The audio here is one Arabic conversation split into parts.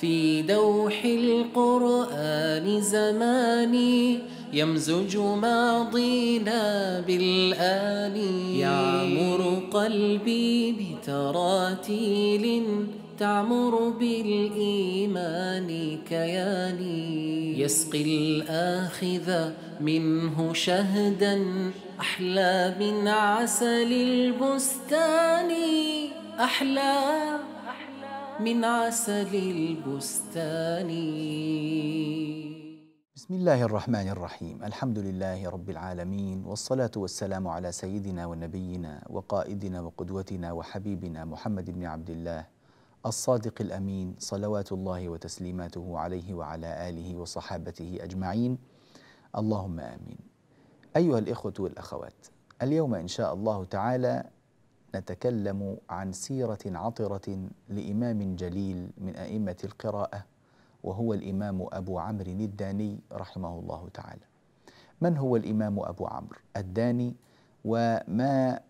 في دوح القرآن زماني يمزج ماضينا بالان يعمر قلبي بتراتيل تعمر بالإيمان كياني يسقي الآخذ منه شهدا أحلى من عسل البستان أحلى من عسل البستان بسم الله الرحمن الرحيم الحمد لله رب العالمين والصلاة والسلام على سيدنا ونبينا وقائدنا وقدوتنا وحبيبنا محمد بن عبد الله الصادق الأمين صلوات الله وتسليماته عليه وعلى آله وصحابته أجمعين اللهم آمين أيها الإخوة والأخوات اليوم إن شاء الله تعالى نتكلم عن سيرة عطرة لإمام جليل من أئمة القراءة وهو الإمام أبو عمرو الداني رحمه الله تعالى. من هو الإمام أبو عمرو الداني وما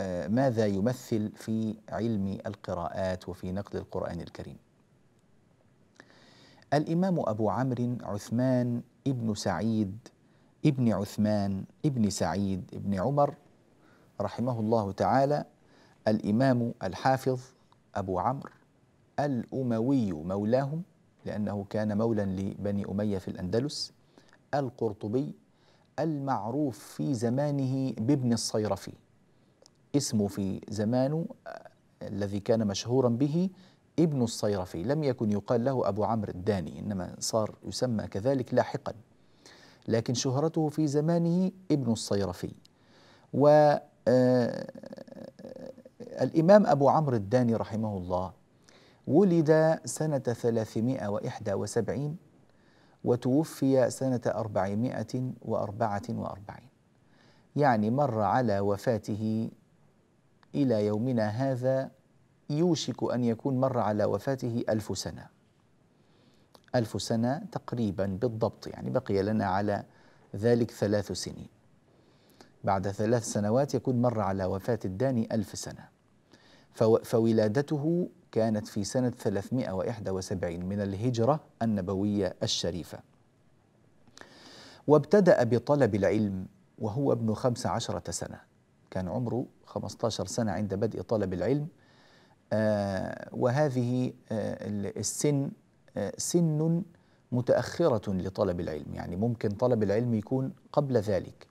آه، ماذا يمثل في علم القراءات وفي نقد القرآن الكريم؟ الإمام أبو عمرو عثمان ابن سعيد ابن عثمان ابن سعيد ابن عمر رحمه الله تعالى الإمام الحافظ أبو عمرو الأموي مولاهم لأنه كان مولا لبني أمية في الأندلس القرطبي المعروف في زمانه بابن الصيرفي اسمه في زمانه آه، الذي كان مشهورا به ابن الصيرفي لم يكن يقال له أبو عمرو الداني إنما صار يسمى كذلك لاحقا لكن شهرته في زمانه ابن الصيرفي و آه، الإمام أبو عمرو الداني رحمه الله ولد سنة 371 وتوفي سنة 444 يعني مر على وفاته إلى يومنا هذا يوشك أن يكون مر على وفاته ألف سنة ألف سنة تقريبا بالضبط يعني بقي لنا على ذلك ثلاث سنين بعد ثلاث سنوات يكون مر على وفاة الداني ألف سنة فولادته كانت في سنة 371 من الهجرة النبوية الشريفة وابتدأ بطلب العلم وهو ابن خمس عشرة سنة كان عمره 15 سنة عند بدء طلب العلم آه، وهذه آه، السن آه، سن متأخرة لطلب العلم يعني ممكن طلب العلم يكون قبل ذلك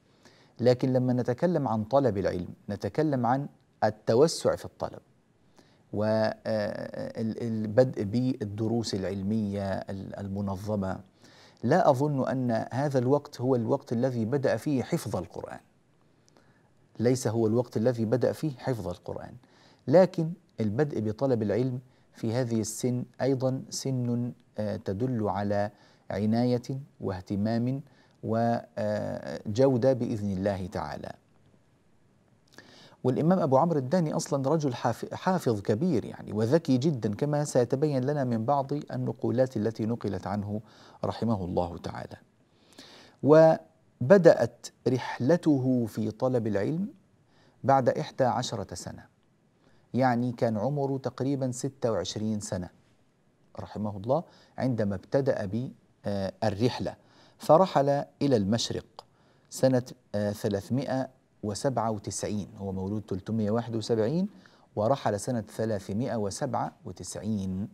لكن لما نتكلم عن طلب العلم نتكلم عن التوسع في الطلب والبدء آه، آه، بالدروس العلميه المنظمه لا اظن ان هذا الوقت هو الوقت الذي بدا فيه حفظ القران ليس هو الوقت الذي بدا فيه حفظ القران لكن البدء بطلب العلم في هذه السن ايضا سن آه، تدل على عنايه واهتمام وجوده باذن الله تعالى والإمام أبو عمرو الداني أصلا رجل حافظ كبير يعني وذكي جدا كما سيتبين لنا من بعض النقولات التي نقلت عنه رحمه الله تعالى وبدأت رحلته في طلب العلم بعد إحدى عشرة سنة يعني كان عمره تقريبا 26 سنة رحمه الله عندما ابتدأ بالرحلة فرحل إلى المشرق سنة 300 آه، 397 هو مولود 371 ورحل سنة 397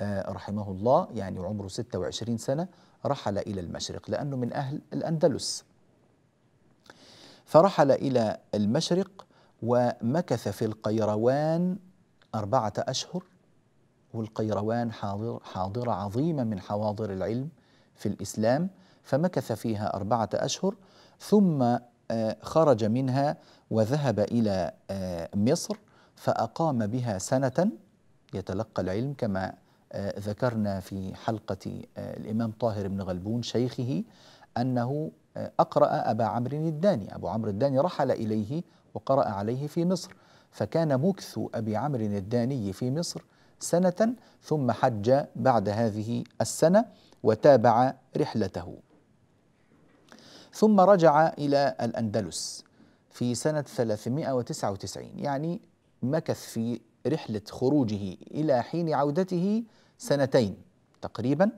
آه، رحمه الله يعني عمره 26 سنة رحل إلى المشرق لأنه من أهل الأندلس فرحل إلى المشرق ومكث في القيروان أربعة أشهر والقيروان حاضر حاضرة عظيمة من حواضر العلم في الإسلام فمكث فيها أربعة أشهر ثم خرج منها وذهب إلى آه، مصر فأقام بها سنة يتلقى العلم كما آه، ذكرنا في حلقة آه، الإمام طاهر بن غلبون شيخه أنه أقرأ أبا عمرو الداني أبو عمرو الداني رحل إليه وقرأ عليه في مصر فكان مكث أبي عمرو الداني في مصر سنة ثم حج بعد هذه السنة وتابع رحلته ثم رجع إلى الأندلس في سنة 399 يعني مكث في رحلة خروجه إلى حين عودته سنتين تقريبا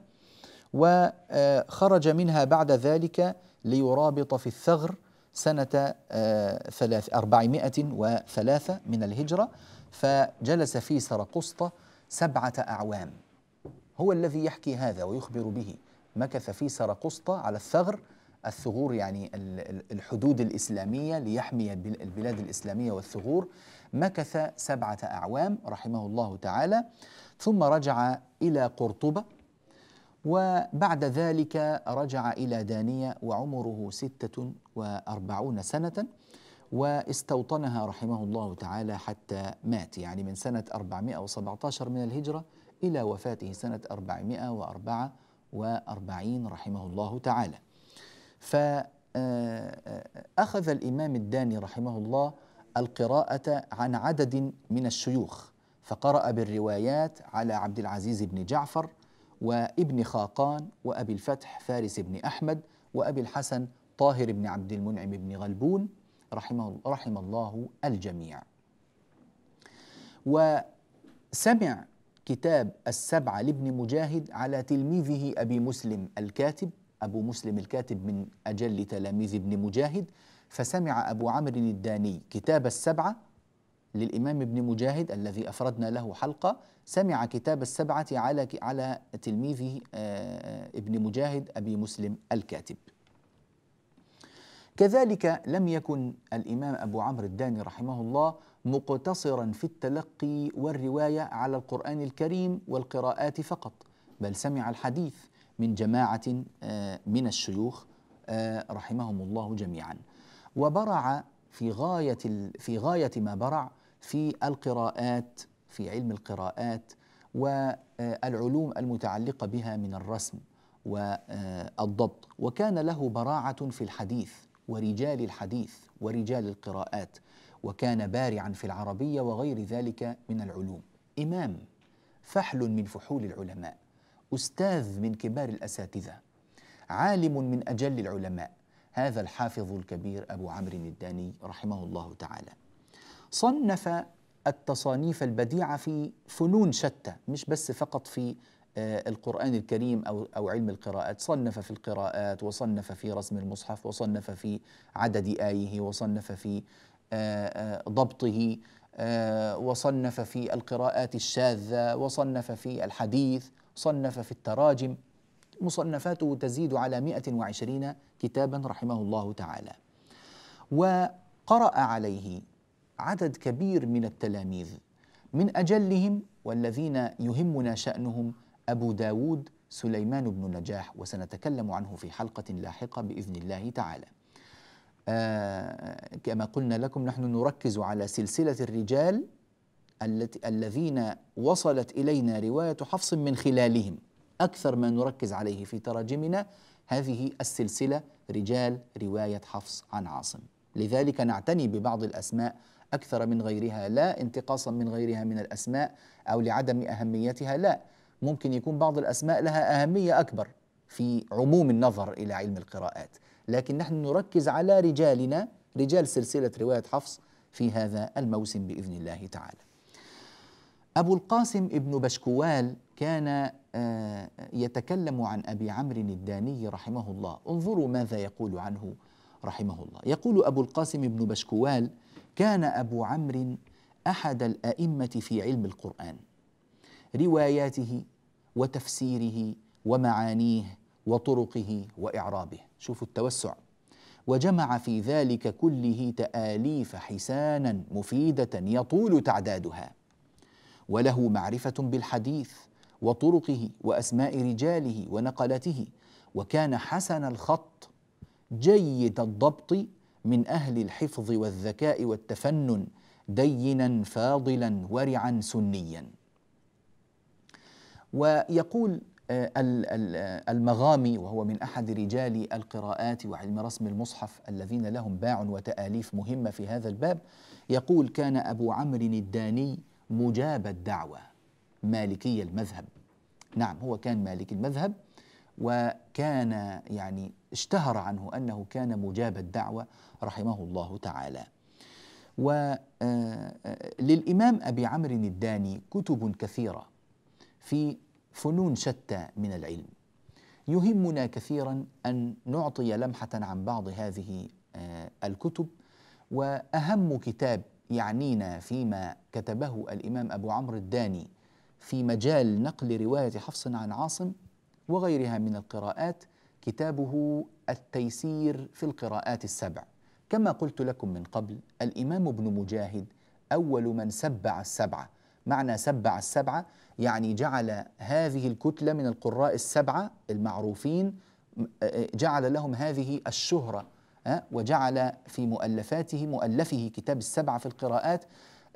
وخرج منها بعد ذلك ليرابط في الثغر سنة 403 آه، من الهجرة فجلس في سرقسطة سبعة أعوام هو الذي يحكي هذا ويخبر به مكث في سرقسطة على الثغر الثغور يعني الحدود الإسلامية ليحمي البلاد الإسلامية والثغور مكث سبعة أعوام رحمه الله تعالى ثم رجع إلى قرطبة وبعد ذلك رجع إلى دانية وعمره ستة وأربعون سنة واستوطنها رحمه الله تعالى حتى مات يعني من سنة 417 من الهجرة إلى وفاته سنة 444 رحمه الله تعالى فأخذ الإمام الداني رحمه الله القراءة عن عدد من الشيوخ فقرأ بالروايات على عبد العزيز بن جعفر وابن خاقان وأبي الفتح فارس بن أحمد وأبي الحسن طاهر بن عبد المنعم بن غلبون رحمه رحم الله الجميع وسمع كتاب السبعة لابن مجاهد على تلميذه أبي مسلم الكاتب أبو مسلم الكاتب من أجل تلاميذ ابن مجاهد فسمع أبو عمرو الداني كتاب السبعة للإمام ابن مجاهد الذي أفردنا له حلقة سمع كتاب السبعة على على تلميذه آه، ابن مجاهد أبي مسلم الكاتب كذلك لم يكن الإمام أبو عمرو الداني رحمه الله مقتصرا في التلقي والرواية على القرآن الكريم والقراءات فقط بل سمع الحديث من جماعة آه، من الشيوخ آه، رحمهم الله جميعا وبرع في غاية في غاية ما برع في القراءات في علم القراءات والعلوم آه، المتعلقة بها من الرسم والضبط وكان له براعة في الحديث ورجال الحديث ورجال القراءات وكان بارعا في العربية وغير ذلك من العلوم إمام فحل من فحول العلماء أستاذ من كبار الأساتذة عالم من أجل العلماء هذا الحافظ الكبير أبو عمرو الداني رحمه الله تعالى صنف التصانيف البديعة في فنون شتى مش بس فقط في آه، القرآن الكريم أو, أو علم القراءات صنف في القراءات وصنف في رسم المصحف وصنف في عدد آيه وصنف في آه، آه، ضبطه وصنف في القراءات الشاذة وصنف في الحديث صنف في التراجم مصنفاته تزيد على 120 كتابا رحمه الله تعالى وقرأ عليه عدد كبير من التلاميذ من أجلهم والذين يهمنا شأنهم أبو داود سليمان بن نجاح وسنتكلم عنه في حلقة لاحقة بإذن الله تعالى آه كما قلنا لكم نحن نركز على سلسلة الرجال التي الذين وصلت إلينا رواية حفص من خلالهم أكثر ما نركز عليه في تراجمنا هذه السلسلة رجال رواية حفص عن عاصم لذلك نعتني ببعض الأسماء أكثر من غيرها لا انتقاصا من غيرها من الأسماء أو لعدم أهميتها لا ممكن يكون بعض الأسماء لها أهمية أكبر في عموم النظر إلى علم القراءات لكن نحن نركز على رجالنا رجال سلسلة رواية حفص في هذا الموسم بإذن الله تعالى أبو القاسم ابن بشكوال كان آه، يتكلم عن أبي عمرو الداني رحمه الله انظروا ماذا يقول عنه رحمه الله يقول أبو القاسم ابن بشكوال كان أبو عمرو أحد الأئمة في علم القرآن رواياته وتفسيره ومعانيه وطرقه وإعرابه شوفوا التوسع وجمع في ذلك كله تآليف حسانا مفيدة يطول تعدادها وله معرفه بالحديث وطرقه واسماء رجاله ونقلاته وكان حسن الخط جيد الضبط من اهل الحفظ والذكاء والتفنن دينا فاضلا ورعا سنيا ويقول آه، آه، المغامي وهو من احد رجال القراءات وعلم رسم المصحف الذين لهم باع وتاليف مهمه في هذا الباب يقول كان ابو عمرو الداني مجاب الدعوة مالكي المذهب نعم هو كان مالك المذهب وكان يعني اشتهر عنه أنه كان مجاب الدعوة رحمه الله تعالى وللإمام آه، آه، أبي عمرو الداني كتب كثيرة في فنون شتى من العلم يهمنا كثيرا أن نعطي لمحة عن بعض هذه آه، الكتب وأهم كتاب يعنينا فيما كتبه الإمام أبو عمرو الداني في مجال نقل رواية حفص عن عاصم وغيرها من القراءات كتابه التيسير في القراءات السبع كما قلت لكم من قبل الإمام ابن مجاهد أول من سبع السبعة معنى سبع السبعة يعني جعل هذه الكتلة من القراء السبعة المعروفين جعل لهم هذه الشهرة وجعل في مؤلفاته مؤلفه كتاب السبعة في القراءات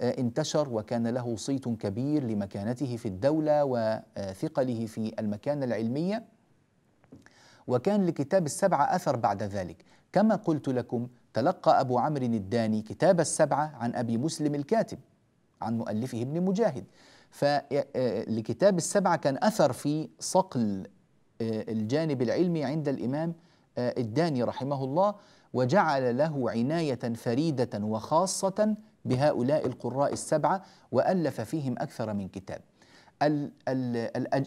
آه، انتشر وكان له صيت كبير لمكانته في الدولة وثقله في المكانة العلمية وكان لكتاب السبعة أثر بعد ذلك كما قلت لكم تلقى أبو عمرو الداني كتاب السبعة عن أبي مسلم الكاتب عن مؤلفه ابن مجاهد فلكتاب آه، آه، السبعة كان أثر في صقل الجانب العلمي عند الإمام الداني رحمه الله وجعل له عناية فريدة وخاصة بهؤلاء القراء السبعة وألف فيهم أكثر من كتاب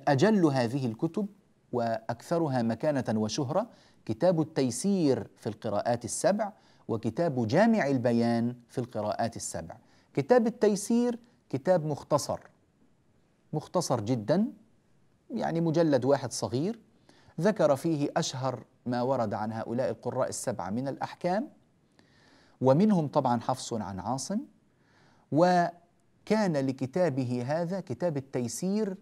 أجل هذه الكتب وأكثرها مكانة وشهرة كتاب التيسير في القراءات السبع وكتاب جامع البيان في القراءات السبع كتاب التيسير كتاب مختصر مختصر جدا يعني مجلد واحد صغير ذكر فيه أشهر ما ورد عن هؤلاء القراء السبعة من الأحكام ومنهم طبعا حفص عن عاصم وكان لكتابه هذا كتاب التيسير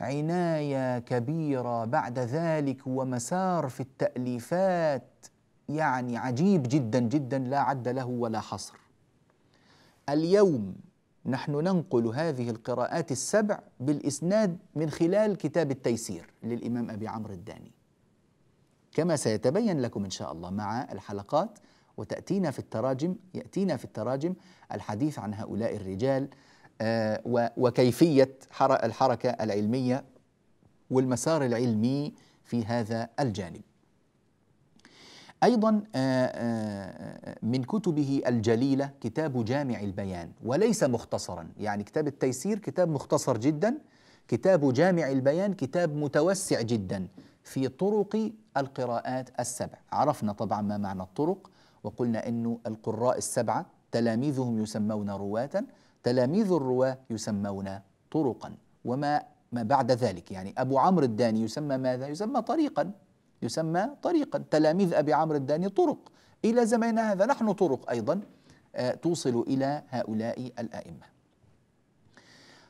عناية كبيرة بعد ذلك ومسار في التأليفات يعني عجيب جدا جدا لا عد له ولا حصر اليوم نحن ننقل هذه القراءات السبع بالإسناد من خلال كتاب التيسير للإمام أبي عمرو الداني كما سيتبين لكم إن شاء الله مع الحلقات وتأتينا في التراجم يأتينا في التراجم الحديث عن هؤلاء الرجال آه، وكيفية الحركة العلمية والمسار العلمي في هذا الجانب ايضا آه، آه، من كتبه الجليله كتاب جامع البيان وليس مختصرا يعني كتاب التيسير كتاب مختصر جدا كتاب جامع البيان كتاب متوسع جدا في طرق القراءات السبع عرفنا طبعا ما معنى الطرق وقلنا أن القراء السبعة تلاميذهم يسمون رواة تلاميذ الرواة يسمون طرقا وما ما بعد ذلك يعني أبو عمرو الداني يسمى ماذا؟ يسمى طريقا يسمى طريقا تلاميذ أبي عمرو الداني طرق إلى زمننا هذا نحن طرق أيضا آه، توصل إلى هؤلاء الأئمة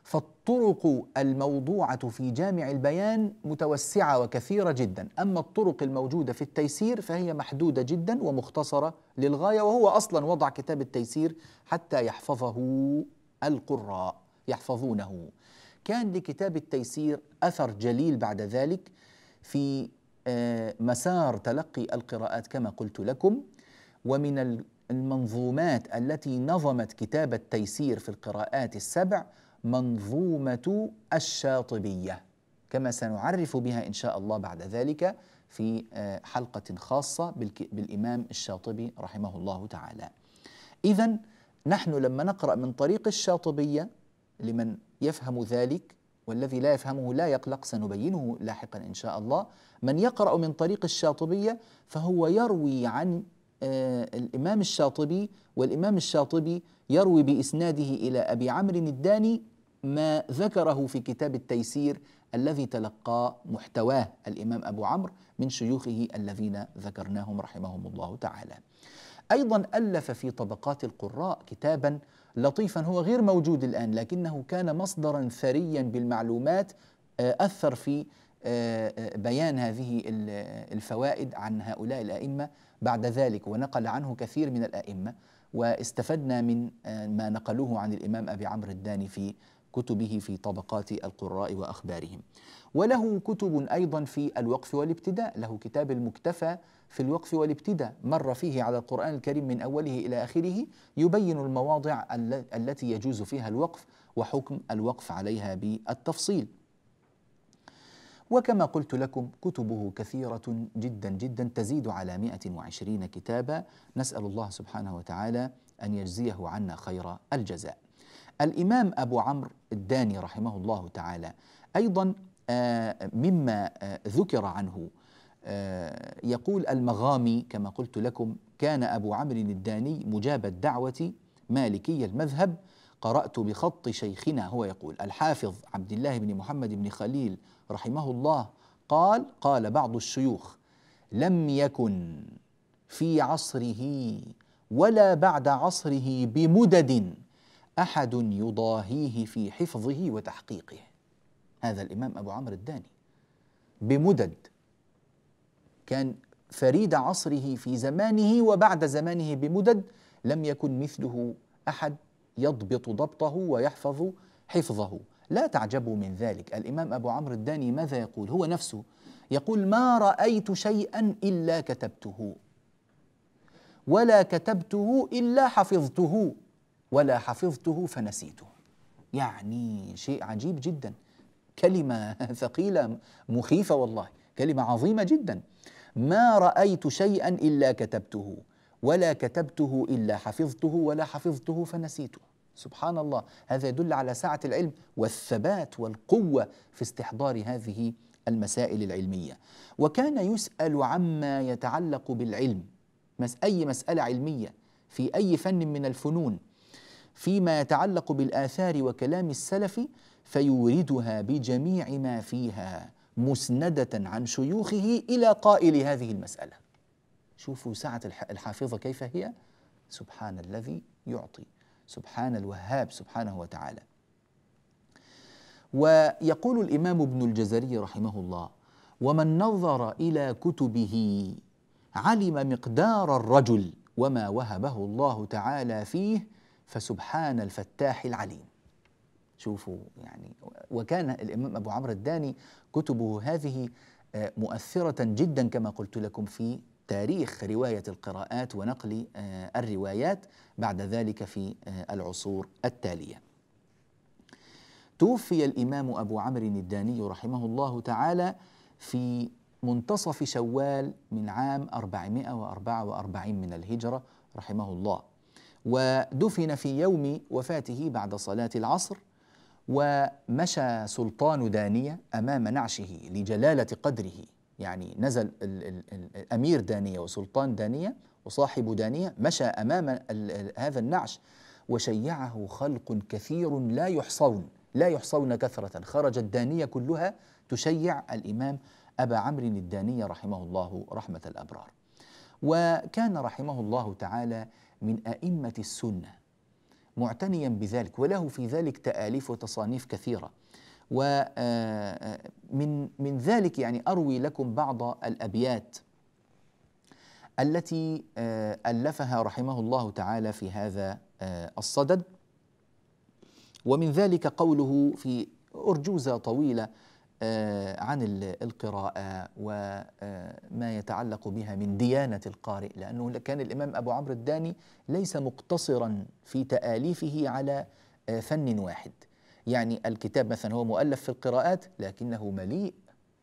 فالطرق الموضوعة في جامع البيان متوسعة وكثيرة جدا، أما الطرق الموجودة في التيسير فهي محدودة جدا ومختصرة للغاية وهو أصلا وضع كتاب التيسير حتى يحفظه القراء يحفظونه. كان لكتاب التيسير أثر جليل بعد ذلك في آه، مسار تلقي القراءات كما قلت لكم ومن المنظومات التي نظمت كتاب التيسير في القراءات السبع منظومة الشاطبية كما سنعرف بها إن شاء الله بعد ذلك في آه، حلقة خاصة بالإمام الشاطبي رحمه الله تعالى إذا نحن لما نقرأ من طريق الشاطبية لمن يفهم ذلك والذي لا يفهمه لا يقلق سنبينه لاحقا إن شاء الله من يقرأ من طريق الشاطبية فهو يروي عن آه، الإمام الشاطبي والإمام الشاطبي يروي بإسناده إلى أبي عمرو الداني ما ذكره في كتاب التيسير الذي تلقى محتواه الامام ابو عمرو من شيوخه الذين ذكرناهم رحمهم الله تعالى. ايضا الف في طبقات القراء كتابا لطيفا هو غير موجود الان لكنه كان مصدرا ثريا بالمعلومات آه، اثر في آه، آه، بيان هذه الفوائد عن هؤلاء الائمه بعد ذلك ونقل عنه كثير من الائمه واستفدنا من ما نقلوه عن الامام ابي عمرو الداني في كتبه في طبقات القراء واخبارهم وله كتب ايضا في الوقف والابتداء له كتاب المكتفى في الوقف والابتداء مر فيه على القران الكريم من اوله الى اخره يبين المواضع التي يجوز فيها الوقف وحكم الوقف عليها بالتفصيل وكما قلت لكم كتبه كثيرة جدا جدا تزيد على 120 كتابا نسأل الله سبحانه وتعالى أن يجزيه عنا خير الجزاء الإمام أبو عمرو الداني رحمه الله تعالى أيضا آه، مما آه، ذكر عنه آه، يقول المغامي كما قلت لكم كان أبو عمرو الداني مجاب الدعوة مالكي المذهب قرأت بخط شيخنا هو يقول الحافظ عبد الله بن محمد بن خليل رحمه الله قال قال بعض الشيوخ لم يكن في عصره ولا بعد عصره بمدد أحد يضاهيه في حفظه وتحقيقه هذا الإمام أبو عمرو الداني بمدد كان فريد عصره في زمانه وبعد زمانه بمدد لم يكن مثله أحد يضبط ضبطه ويحفظ حفظه لا تعجبوا من ذلك الإمام أبو عمرو الداني ماذا يقول هو نفسه يقول ما رأيت شيئا إلا كتبته ولا كتبته إلا حفظته ولا حفظته فنسيته يعني شيء عجيب جدا كلمة ثقيلة مخيفة والله كلمة عظيمة جدا ما رأيت شيئا إلا كتبته ولا كتبته إلا حفظته ولا حفظته فنسيته سبحان الله هذا يدل على سعة العلم والثبات والقوة في استحضار هذه المسائل العلمية وكان يسأل عما يتعلق بالعلم أي مسألة علمية في أي فن من الفنون فيما يتعلق بالآثار وكلام السلف فيوردها بجميع ما فيها مسندة عن شيوخه إلى قائل هذه المسألة شوفوا سعة الحافظة كيف هي سبحان الذي يعطي سبحان الوهاب سبحانه وتعالى ويقول الإمام ابن الجزري رحمه الله ومن نظر إلى كتبه علم مقدار الرجل وما وهبه الله تعالى فيه فسبحان الفتاح العليم شوفوا يعني وكان الإمام أبو عمرو الداني كتبه هذه آه، مؤثرة جدا كما قلت لكم في تاريخ رواية القراءات ونقل آه، الروايات بعد ذلك في آه، العصور التالية توفي الإمام أبو عمرو الداني رحمه الله تعالى في منتصف شوال من عام 444 من الهجرة رحمه الله ودفن في يوم وفاته بعد صلاة العصر ومشى سلطان دانية أمام نعشه لجلالة قدره يعني نزل الأمير دانية وسلطان دانية وصاحب دانية مشى أمام هذا النعش وشيعه خلق كثير لا يحصون لا يحصون كثرة خرجت دانية كلها تشيع الإمام أبا عمرو الداني رحمه الله رحمة الأبرار وكان رحمه الله تعالى من أئمة السنة معتنيا بذلك وله في ذلك تآليف وتصانيف كثيرة ومن آه، آه، من ذلك يعني أروي لكم بعض الأبيات التي آه، ألفها رحمه الله تعالى في هذا الصدد ومن ذلك قوله في أرجوزة طويلة آه، عن القراءة وما آه، يتعلق بها من ديانة القارئ لأنه كان الإمام أبو عمرو الداني ليس مقتصرا في تآليفه على آه، فن واحد يعني الكتاب مثلا هو مؤلف في القراءات لكنه مليء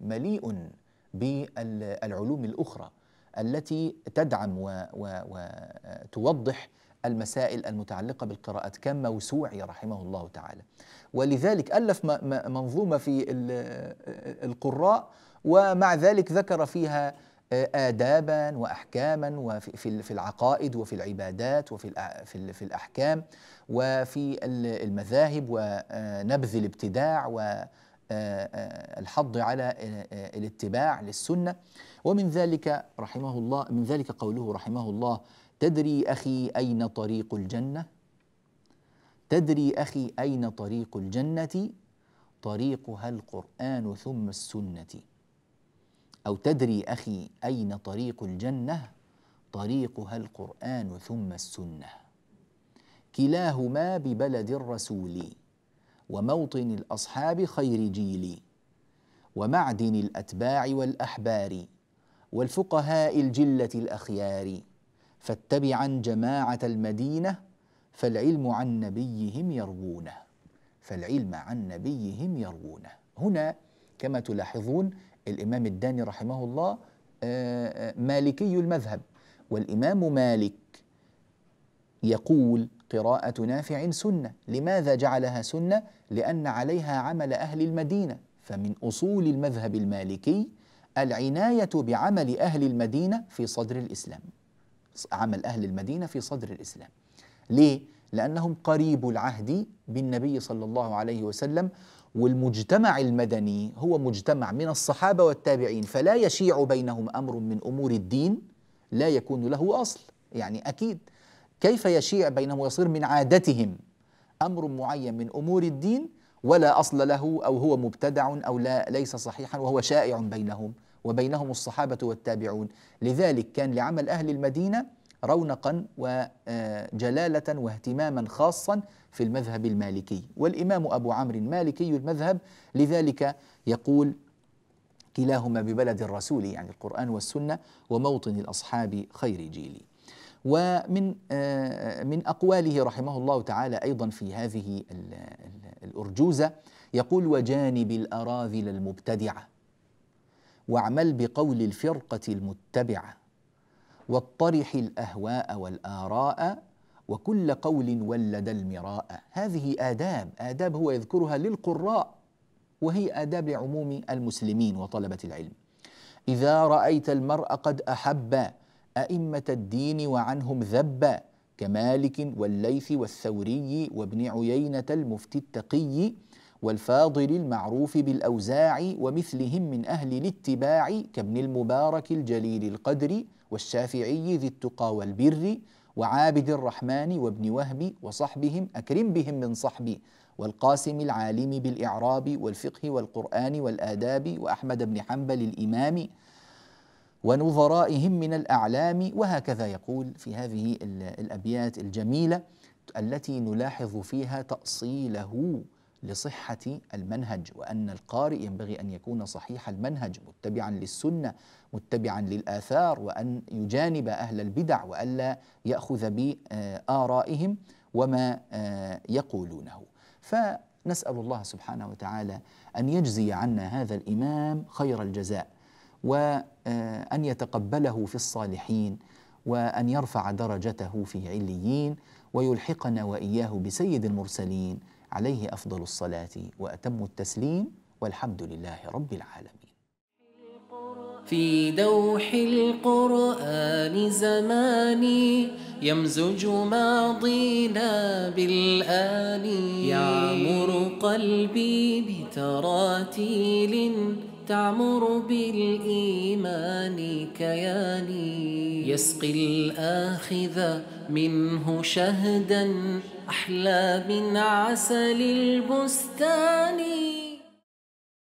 مليء بالعلوم الأخرى التي تدعم وتوضح المسائل المتعلقة بالقراءات كان موسوعي رحمه الله تعالى ولذلك ألف منظومة في القراء ومع ذلك ذكر فيها آه، آدابا وأحكاما وفي العقائد وفي العبادات وفي في الأحكام وفي المذاهب ونبذ الابتداع والحض آه، آه، على الاتباع للسنة ومن ذلك رحمه الله من ذلك قوله رحمه الله تدري اخي اين طريق الجنه تدري اخي اين طريق الجنه طريقها القران ثم السنه او تدري اخي اين طريق الجنه طريقها القران ثم السنه كلاهما ببلد الرسول وموطن الاصحاب خير جيل ومعدن الاتباع والاحبار والفقهاء الجله الاخيار فاتبعا جماعة المدينة فالعلم عن نبيهم يروونه فالعلم عن نبيهم يروونه هنا كما تلاحظون الإمام الداني رحمه الله آه، آه، مالكي المذهب والإمام مالك يقول قراءة نافع سنة لماذا جعلها سنة؟ لأن عليها عمل أهل المدينة فمن أصول المذهب المالكي العناية بعمل أهل المدينة في صدر الإسلام عمل أهل المدينة في صدر الإسلام ليه؟ لأنهم قريب العهد بالنبي صلى الله عليه وسلم والمجتمع المدني هو مجتمع من الصحابة والتابعين فلا يشيع بينهم أمر من أمور الدين لا يكون له أصل يعني أكيد كيف يشيع بينهم ويصير من عادتهم أمر معين من أمور الدين ولا أصل له أو هو مبتدع أو لا ليس صحيحا وهو شائع بينهم وبينهم الصحابة والتابعون لذلك كان لعمل أهل المدينة رونقا وجلالة واهتماما خاصا في المذهب المالكي والإمام أبو عمرو مالكي المذهب لذلك يقول كلاهما ببلد الرسول يعني القرآن والسنة وموطن الأصحاب خير جيلي ومن آه، من أقواله رحمه الله تعالى أيضا في هذه الأرجوزة يقول وجانب الأراذل المبتدعة واعمل بقول الفرقة المتبعة واطرح الأهواء والآراء وكل قول ولد المراء هذه آداب آداب هو يذكرها للقراء وهي آداب عموم المسلمين وطلبة العلم إذا رأيت المرء قد أحب أئمة الدين وعنهم ذب كمالك والليث والثوري وابن عيينة المفتي التقي والفاضل المعروف بالأوزاع ومثلهم من أهل الاتباع كابن المبارك الجليل القدر والشافعي ذي التقى والبر وعابد الرحمن وابن وهب وصحبهم أكرم بهم من صحبي والقاسم العالم بالإعراب والفقه والقرآن والآداب وأحمد بن حنبل الإمام ونظرائهم من الأعلام وهكذا يقول في هذه الأبيات الجميلة التي نلاحظ فيها تأصيله لصحة المنهج وأن القارئ ينبغي أن يكون صحيح المنهج متبعا للسنة متبعا للآثار وأن يجانب أهل البدع وألا يأخذ بآرائهم وما يقولونه فنسأل الله سبحانه وتعالى أن يجزي عنا هذا الإمام خير الجزاء وأن يتقبله في الصالحين وأن يرفع درجته في عليين ويلحقنا وإياه بسيد المرسلين عليه أفضل الصلاة وأتم التسليم والحمد لله رب العالمين في دوح القرآن زماني يمزج ماضينا بالآن يعمر قلبي بتراتيل تعمر بالإيمان كياني يسقي الآخذ منه شهدا أحلى من عسل البستان